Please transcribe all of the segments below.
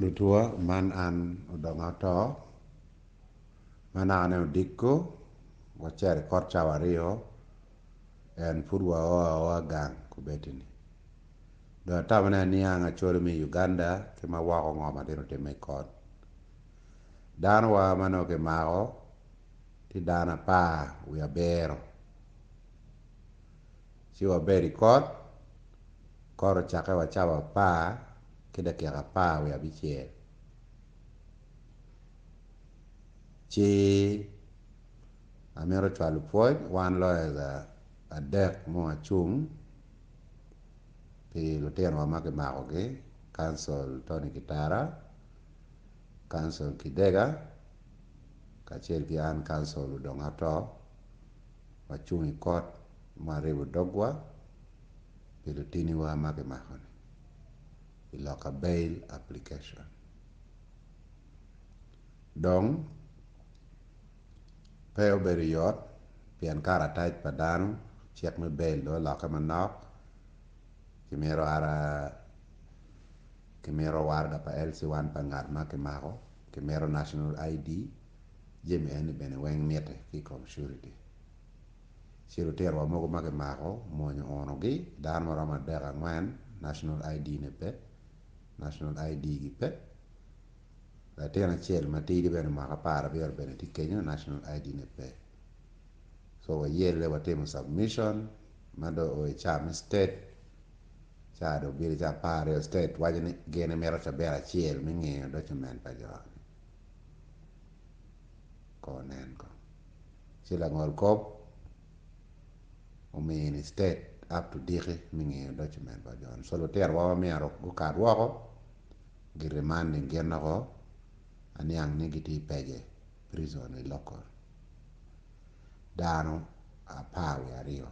lutua man an ngato, mana ane udiko wajar kor wario en purwa oa oa gang kubetini do tamana anga achol mi Uganda kima wako ngoma dino teme kon dan wa mano ke mako ti dana pa wia bero si wa beri kot koro chake wa chawa pa kedakega kia yaa bɩ ci ce a me wan lawyers adek mo achung pi lutino wa maki makogi council kitara council kidega kaachiel ki an council udong ato wachung i kot ma dogwa pi lutiniwa wa לקבל application. Donc, peo bedo yot pien karatac pa dano cik me bel do loke manok ki mito wara ki mito warga pa LC1 pa ngat ma ki mako ki national ID jemi eni bene weng mite ki surety. surity sirutir wa mogo ma ki mako mwonyo onogi dano maromo adek ang'wen national ID ne pe national id gi pe latin acel matidi bene mwaka par abiro bene ti kenyo national id ne pe so wayele watimo submission mado o cham state chado bili cha pare state waje ni gene mero cha bera chiel mingiyo document pa jwani ko nenko sila ngol kop umini state up to dihi mingiyo document pa jwani so lo tiyar wawa miyaro gukad wako gi remand ngienogo aniang' ni gitii pege prison iloko dano apar ariyo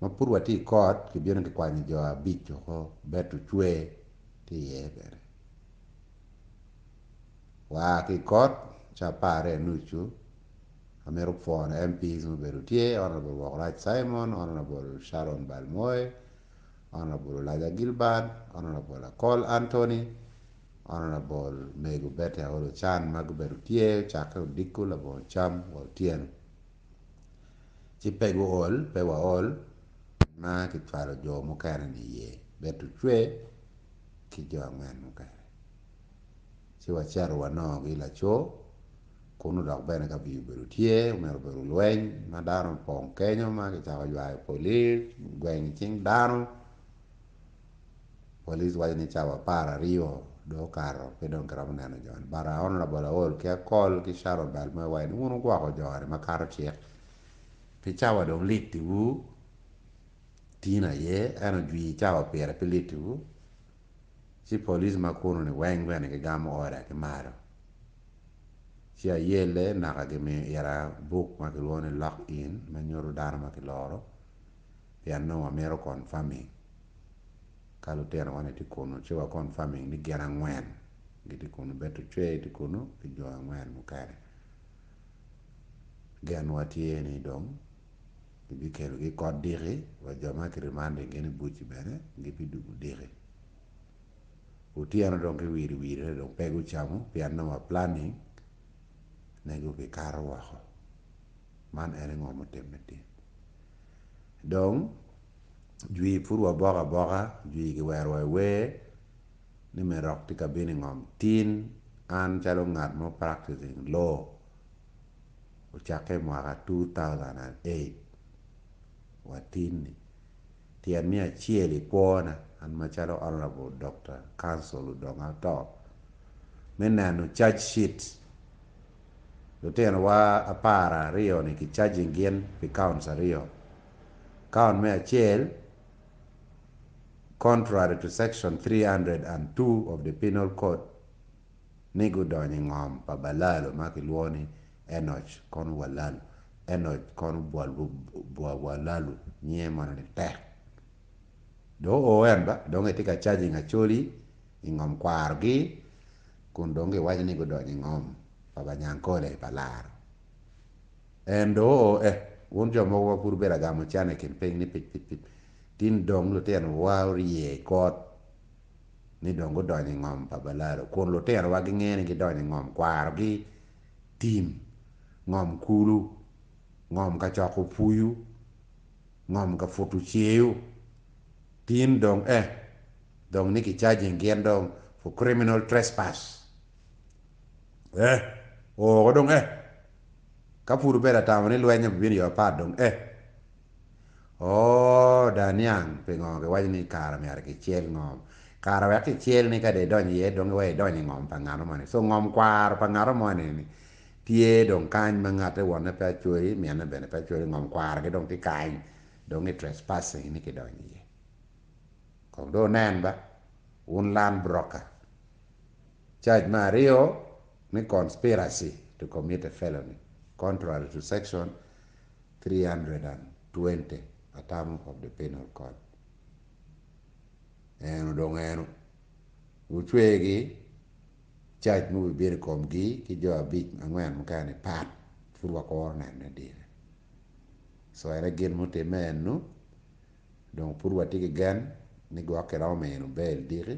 ma pur wati kot kibiono kikwanyo jo abich oko bet ochwe tiye bere wa kikot cha pare nuchu amero pfon mps mobedo tie honorable wakrach simon honorable sharon balmoe Honorable Liza Gilbert, Honorable Akol Anthony, Honorable Megubete Aolo Chan, Maguberu Tie, Chaka Diku, Labo Cham, Waltien. Ci pego all, pewa all, ma che twalo jo mukare ni ye, betu chwe, ki jo angwen mukare. Ci wacharu no, gila cho, kunu dok bene ka biu bedo tye omero bedo lweny ma dano opong kenyo ma gicako ywayo polis gweng cing dano polis wacho ni chapo apar ariyo do karo ki dong kiromo neno joni bara on labolaol ki akol ki sharobel ma wai ni wun gwako joni ma karo chik pi chawa dong liti wu tina ye en ojwi chawa pira pi liti wu si polis ma kuno ni weng weni ki gamo ore ki maro si a yele naka ki mi era buk ma ki luoni lock in ma nyuru dana ma ki loro pi anno wa mero konfaming ka lutino wane ti kunu ci wa kon faming ni gin angwen giti kunu bet ocwe ti kunu ki jo angwen mukene gen wa tye ni dong gibi kelo gi kot diki wa jo ma kirimande gini buci bene gibi dugu diki utieno dong kiwiri wirire dong pe gucamo pian nama planning ne gubi kar woko man ene ngo mutim mitim dong jwi pur aboka aboka jwi kiwero awe ni me rok ti kabini ngom tin an calo ngat mo practicing law ochake mwaka 2008 watin ni tien mi achiel ipuona an macalo honorable dr council udong ato mi neno charge sheet lutino wa apar ariyo ni ki charging gin pi counts ariyo count me achiel contrary to section 302 of the penal code ni gudonyo ng'om pa balalo ma kiluwo ni enoch kon walalu enoch kon bwawalalu nyie mono ni tek do o en ba dong e ti ka caji ng'acholi ing'om kwargi kun dong iwach ni gudonyo ng'om pa banyankole balar en do o eh, e un jomoko wapur beragamo chan e kin piny ni pichpichpich tin dong lutero wao rie kot ni dong go donyo ngom pa balaro kon lutero wa gi ngene gi donyo ngom kwaro gi tim ngom kulu ngom ka chako puyu ngom ka futu cheyu tin dong eh dong ni ki chaji ngien dong for criminal trespass eh o oh, go dong eh ka furu bera tamo ni lwenye bibini yo pa dong eh oh da niang pe ngom ke ni kara mer ki chiel ngom kara wai ki chiel ni ka de don ye ke wai don ni ngom pa ngaro ni so ngom kwar pa ngaro mo ni tie don kain ma ngate won pe chuei mi na bene pe chuei ngom kwar ke don ti kain don ke trespassing ni ke don ye kom do nen ba un land broker charge mario ni conspiracy to commit a felony contrary to section 320 a term of the penal code eno dong eno uchwegi chach mu biro komgi ki jo abich ang'wen mukane pat furwako ornane dire so era gin mutime eno dong purwa ti ki gan ni gwokke rome eno bel diri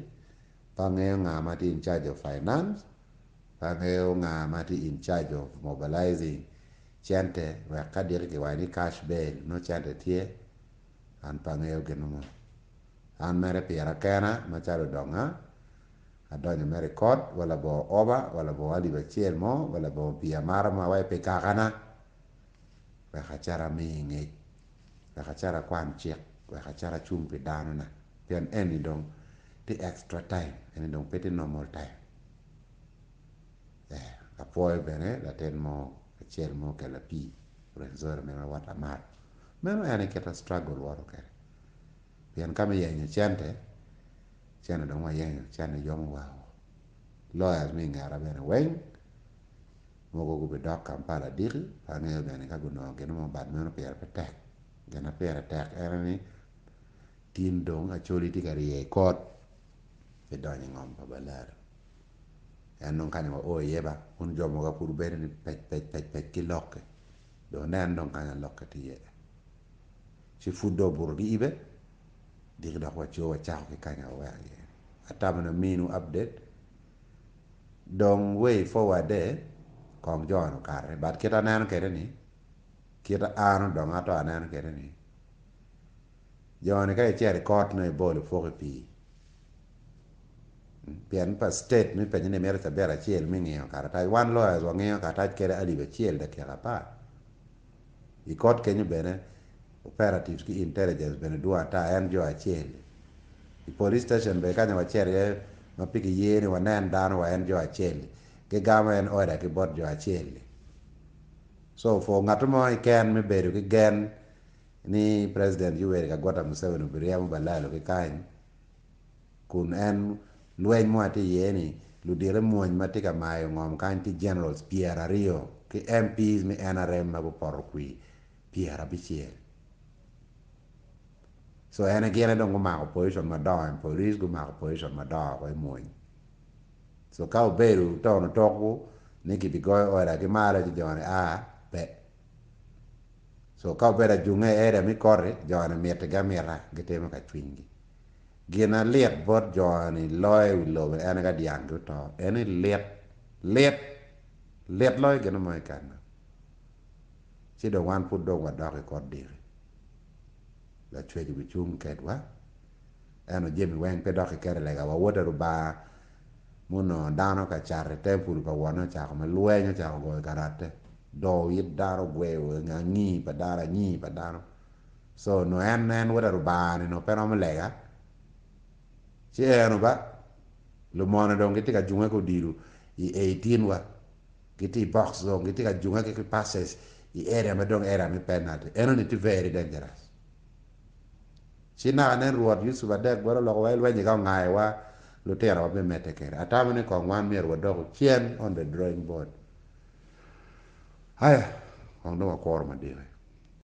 pang'eyo ng'ama ti in charge of finance pang'eyo ng'ama ti in charge of mobilizing chante, wek ka cash bail no chante tye an pangeyo genunga an mere pira kena macalo donga adonyo mere kot wala bo oba wala bo wali ba achiel mo wala bo pi yamara ma wai pe kakana weka cara mi ngec weka cara kwan cik weka cara cung pi danona pian eni dong ti extra time eni dong pe ti normal time eh poe bene ten mo achiel mo kela pi me mena wat mar meno yana kita struggle waro kere pian kama yenyo chante chene dong yenyo chene yom wawo lawyers mi ngara bene weng mogo gube dok kampala diri ang'eyo bene ka guno geno mo bad meno pere pe tek gino pire tek ere ni tin dong a ti tika riye kot e ngom pa balaro en dong kanya oh o yeba un jomo ga pur bene ni pet pet pet pet ki lokke do nen dong kanya lokke tiye si fuddo burdi ibe digda waccio waccaako ke kaña o kanya hen attamana minu update dong wey fo wadde kom joono anu kare bat kita nan kere ni kita aano dong ato aneno anu kere ni joni ka iceri kotno e bolo foki pi hmm, pian pa state mi penyine mere taber achiel ming'iyo kare tai wan lawyers wang'iyo kata ba chiel da achiel pa. I ikot kenyu bene operatives ki intelligence bende ta en yaani jo achiel i police station be kanyo ye ma piki yieni wanen dhano wa en jo achiel ki gigamo en oda ki bot jo achiel so for ng'at mo iken beru ki gen ni president Yoweri Kaguta Museveni obiriamo balalo ki kany kun en lweny mo ati yeni ludire muony ma ti ka mayo ng'om kany ti generals piero ariyo ki MPs mi NRM ma gupoto kwi piero abicel ส่วนแอนเกียนั่นองก็มาเอาผลิตผลมาดองผลิตก็มาเอาผลิตผมาดองไว้หมดส่วนเขาเบรุตอนนั้นทอกูนี่กิบก้อยอะไรที่มาแล้วจะจอนอ่าเป๊ส่วนเขาเบรุจุงเงียเอร์ไม่คอร์รจอนเมียตะแกมียระกิตเตมกับจุงกิเกิยนั่นเลียบบดจอนี่ลอยวิลโลเป็นแอนก็ดียงกูตออไอนเลียบเลียบเลียบลอยกันมาเหมือนกันชิดดวงวันพูดดวงวัดดอกก็กอดดี chwe di wichung ket wa eno jemi weng pe doki kere lega wa wote ruba muno dano ka chare tempul pa wano chako ma lweny chako goyo karate do yit dano gweyo nga ngi pa dano ngi pa dano so no en en wote ruba ni no pero ma lega chi eno ba lu mono dong kiti ka junga ko diru i 18 wa giti box dong kiti ka junga ki passes i area ma dong area mi penalty eno ni ti very dangerous ci naka ne ruot yusuf adek gwero loko wa lwe nyika ngai wa lutera wa bi kere atamo ni kong wan wa wadok chien on the drawing board haya kong do wa kworo